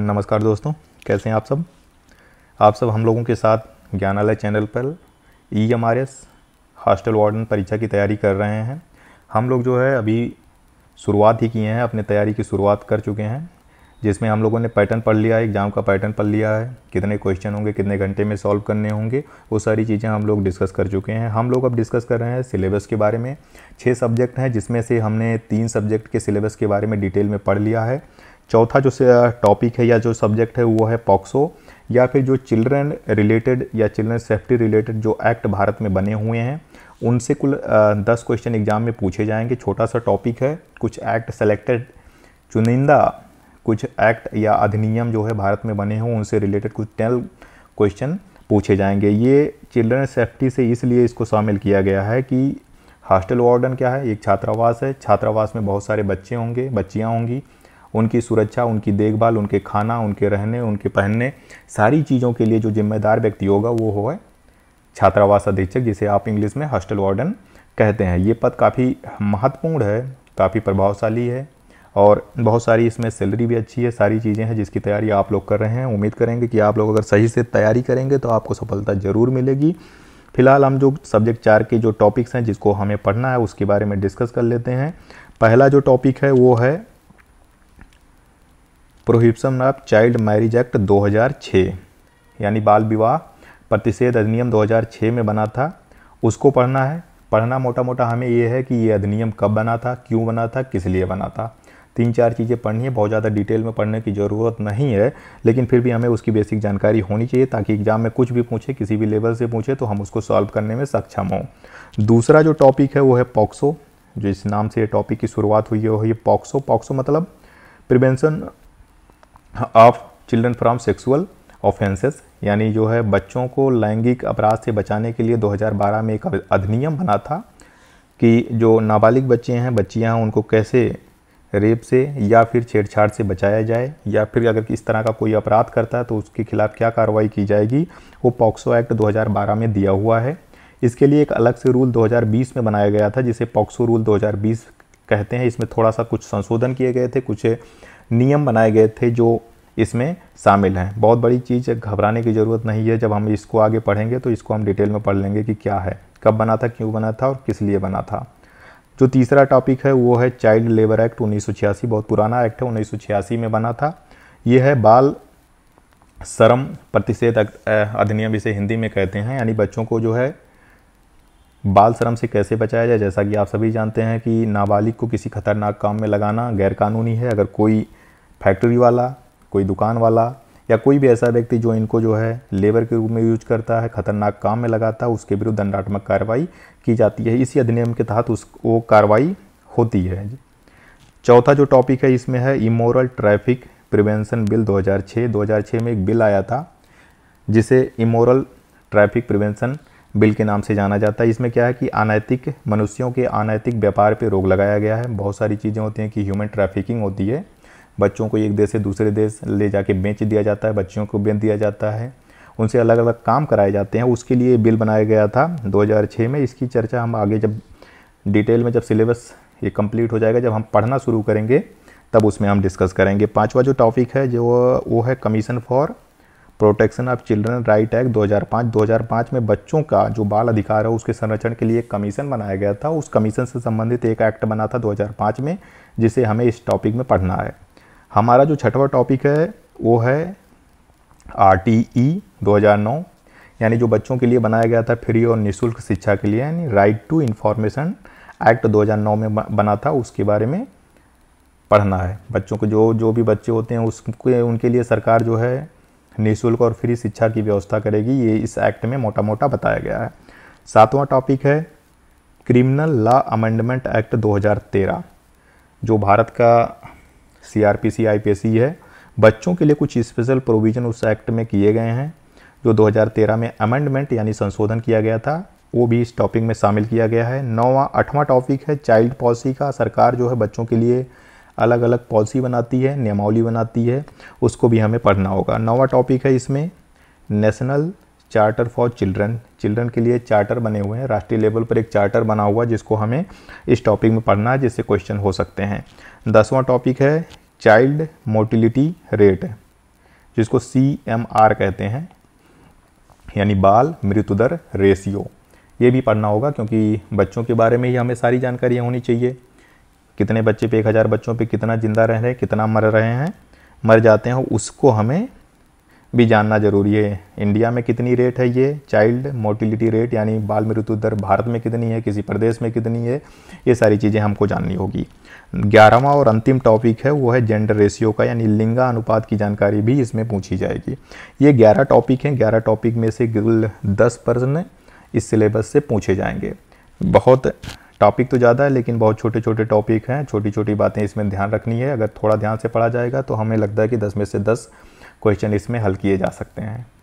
नमस्कार दोस्तों कैसे हैं आप सब आप सब हम लोगों के साथ ज्ञानालय चैनल पर E M R S hostel warden परीक्षा की तैयारी कर रहे हैं हम लोग जो है अभी शुरुआत ही किए हैं अपने तैयारी की शुरुआत कर चुके हैं जिसमें हम लोगों ने पैटर्न पढ़ लिया है एग्ज़ाम का पैटर्न पढ़ लिया है कितने क्वेश्चन होंगे कितने घंटे में सॉल्व करने होंगे वो सारी चीज़ें हम लोग डिस्कस कर चुके हैं हम लोग अब डिस्कस कर रहे हैं सिलेबस के बारे में छः सब्जेक्ट हैं जिसमें से हमने तीन सब्जेक्ट के सिलेबस के बारे में डिटेल में पढ़ लिया है चौथा जो टॉपिक है या जो सब्जेक्ट है वो है पॉक्सो या फिर जो चिल्ड्रन रिलेटेड या चिल्ड्रन सेफ्टी रिलेटेड जो एक्ट भारत में बने हुए हैं उनसे कुल दस क्वेश्चन एग्ज़ाम में पूछे जाएंगे छोटा सा टॉपिक है कुछ एक्ट सेलेक्टेड चुनिंदा कुछ एक्ट या अधिनियम जो है भारत में बने हों उनसे रिलेटेड कुछ टेन क्वेश्चन पूछे जाएंगे ये चिल्ड्रन सेफ्टी से इसलिए इसको शामिल किया गया है कि हॉस्टल वार्डन क्या है एक छात्रावास है छात्रावास में बहुत सारे बच्चे होंगे बच्चियाँ होंगी उनकी सुरक्षा उनकी देखभाल उनके खाना उनके रहने उनके पहनने सारी चीज़ों के लिए जो जिम्मेदार व्यक्ति होगा वो हो छात्रावास अधीक्षक जिसे आप इंग्लिश में हॉस्टल वार्डन कहते हैं ये पद काफ़ी महत्वपूर्ण है काफ़ी प्रभावशाली है और बहुत सारी इसमें सैलरी भी अच्छी है सारी चीज़ें हैं जिसकी तैयारी आप लोग कर रहे हैं उम्मीद करेंगे कि आप लोग अगर सही से तैयारी करेंगे तो आपको सफलता ज़रूर मिलेगी फिलहाल हम जो सब्जेक्ट चार के जो टॉपिक्स हैं जिसको हमें पढ़ना है उसके बारे में डिस्कस कर लेते हैं पहला जो टॉपिक है वो है prohibition of child marriage act 2006 यानी बाल विवाह प्रतिषेध अधिनियम 2006 में बना था उसको पढ़ना है पढ़ना मोटा मोटा हमें यह है कि ये अधिनियम कब बना था क्यों बना था किस लिए बना था तीन चार चीज़ें पढ़नी है बहुत ज़्यादा डिटेल में पढ़ने की ज़रूरत नहीं है लेकिन फिर भी हमें उसकी बेसिक जानकारी होनी चाहिए ताकि एग्ज़ाम में कुछ भी पूछे किसी भी लेवल से पूछे तो हम उसको सॉल्व करने में सक्षम हों दूसरा जो टॉपिक है वो है पॉक्सो जो इस नाम से ये टॉपिक की शुरुआत हुई है वो है पॉक्सो पॉक्सो मतलब prevention of children from sexual offences यानी जो है बच्चों को लैंगिक अपराध से बचाने के लिए 2012 में एक अधिनियम बना था कि जो नाबालिग बच्चे हैं बच्चियाँ हैं उनको कैसे रेप से या फिर छेड़छाड़ से बचाया जाए या फिर अगर इस तरह का कोई अपराध करता है तो उसके खिलाफ़ क्या कार्रवाई की जाएगी वो पॉक्सो एक्ट 2012 में दिया हुआ है इसके लिए एक अलग से रूल 2020 में बनाया गया था जिसे पॉक्सो रूल 2020 कहते हैं इसमें थोड़ा सा कुछ संशोधन किए गए थे कुछ नियम बनाए गए थे जो इसमें शामिल हैं बहुत बड़ी चीज़ घबराने की ज़रूरत नहीं है जब हम इसको आगे पढ़ेंगे तो इसको हम डिटेल में पढ़ लेंगे कि क्या है कब बना था क्यों बना था और किस लिए बना था जो तीसरा टॉपिक है वो है चाइल्ड लेबर एक्ट उन्नीस बहुत पुराना एक्ट है उन्नीस में बना था ये है बाल शर्म प्रतिषेध अधिनियम इसे हिंदी में कहते हैं यानी बच्चों को जो है बाल श्रम से कैसे बचाया जाए जैसा कि आप सभी जानते हैं कि नाबालिग को किसी खतरनाक काम में लगाना गैरकानूनी है अगर कोई फैक्ट्री वाला कोई दुकान वाला या कोई भी ऐसा व्यक्ति जो इनको जो है लेबर के रूप में यूज करता है खतरनाक काम में लगाता है उसके विरुद्ध दंडात्मक कार्रवाई की जाती है इसी अधिनियम के तहत उस वो कार्रवाई होती है चौथा जो टॉपिक है इसमें है इमोरल ट्रैफिक प्रिवेंशन बिल 2006 2006 में एक बिल आया था जिसे इमोरल ट्रैफिक प्रिवेंशन बिल के नाम से जाना जाता है इसमें क्या है कि अनैतिक मनुष्यों के अनैतिक व्यापार पर रोक लगाया गया है बहुत सारी चीज़ें होती हैं कि ह्यूमन ट्रैफिकिंग होती है बच्चों को एक देश से दूसरे देश ले जाके बेच दिया जाता है बच्चों को बेच दिया जाता है उनसे अलग अलग काम कराए जाते हैं उसके लिए बिल बनाया गया था 2006 में इसकी चर्चा हम आगे जब डिटेल में जब सिलेबस ये कंप्लीट हो जाएगा जब हम पढ़ना शुरू करेंगे तब उसमें हम डिस्कस करेंगे पांचवा जो टॉपिक है जो वो है commission for protection of children right act 2005 2005 में बच्चों का जो बाल अधिकार है उसके संरक्षण के लिए एक कमीशन बनाया गया था उस कमीशन से संबंधित एक एक्ट बना था 2005 में जिसे हमें इस टॉपिक में पढ़ना है हमारा जो छठवा टॉपिक है वो है आर टी ई दो हज़ार नौ यानी जो बच्चों के लिए बनाया गया था फ्री और निःशुल्क शिक्षा के लिए यानी राइट टू इन्फॉर्मेशन एक्ट 2009 में बना था उसके बारे में पढ़ना है बच्चों को जो जो भी बच्चे होते हैं उसके उनके लिए सरकार जो है निःशुल्क और फ्री शिक्षा की व्यवस्था करेगी ये इस एक्ट में मोटा मोटा बताया गया है सातवां टॉपिक है क्रिमिनल लॉ अमेंडमेंट एक्ट 2013 जो भारत का C R P C I P C है बच्चों के लिए कुछ स्पेशल प्रोविज़न उस एक्ट में किए गए हैं जो 2013 में अमेंडमेंट यानी संशोधन किया गया था वो भी इस टॉपिक में शामिल किया गया है नौवा आठवां टॉपिक है चाइल्ड पॉलिसी का सरकार जो है बच्चों के लिए अलग अलग पॉलिसी बनाती है नियमावली बनाती है उसको भी हमें पढ़ना होगा नौवा टॉपिक है इसमें national charter for children children के लिए चार्टर बने हुए हैं राष्ट्रीय लेवल पर एक चार्टर बना हुआ जिसको हमें इस टॉपिक में पढ़ना है जिससे क्वेश्चन हो सकते हैं दसवां टॉपिक है चाइल्ड मोटिलिटी रेट जिसको सी एम आर कहते हैं यानी बाल मृत्यु दर रेशियो ये भी पढ़ना होगा क्योंकि बच्चों के बारे में ही हमें सारी जानकारियाँ होनी चाहिए कितने बच्चे पे एक हज़ार बच्चों पे कितना ज़िंदा रह रहे हैं कितना मर रहे हैं मर जाते हैं उसको हमें भी जानना ज़रूरी है इंडिया में कितनी रेट है ये चाइल्ड मोर्टिलिटी रेट यानी बाल मृत्यु दर भारत में कितनी है किसी प्रदेश में कितनी है ये सारी चीज़ें हमको जाननी होगी ग्यारहवा और अंतिम टॉपिक है वो है जेंडर रेशियो का यानी लिंगा अनुपात की जानकारी भी इसमें पूछी जाएगी ये ग्यारह टॉपिक हैं ग्यारह टॉपिक में से कुल दस प्रश्न इस सिलेबस से पूछे जाएंगे बहुत टॉपिक तो ज़्यादा है लेकिन बहुत छोटे छोटे टॉपिक हैं छोटी छोटी बातें इसमें ध्यान रखनी है अगर थोड़ा ध्यान से पढ़ा जाएगा तो हमें लगता है कि दस में से दस क्वेश्चन इसमें हल किए जा सकते हैं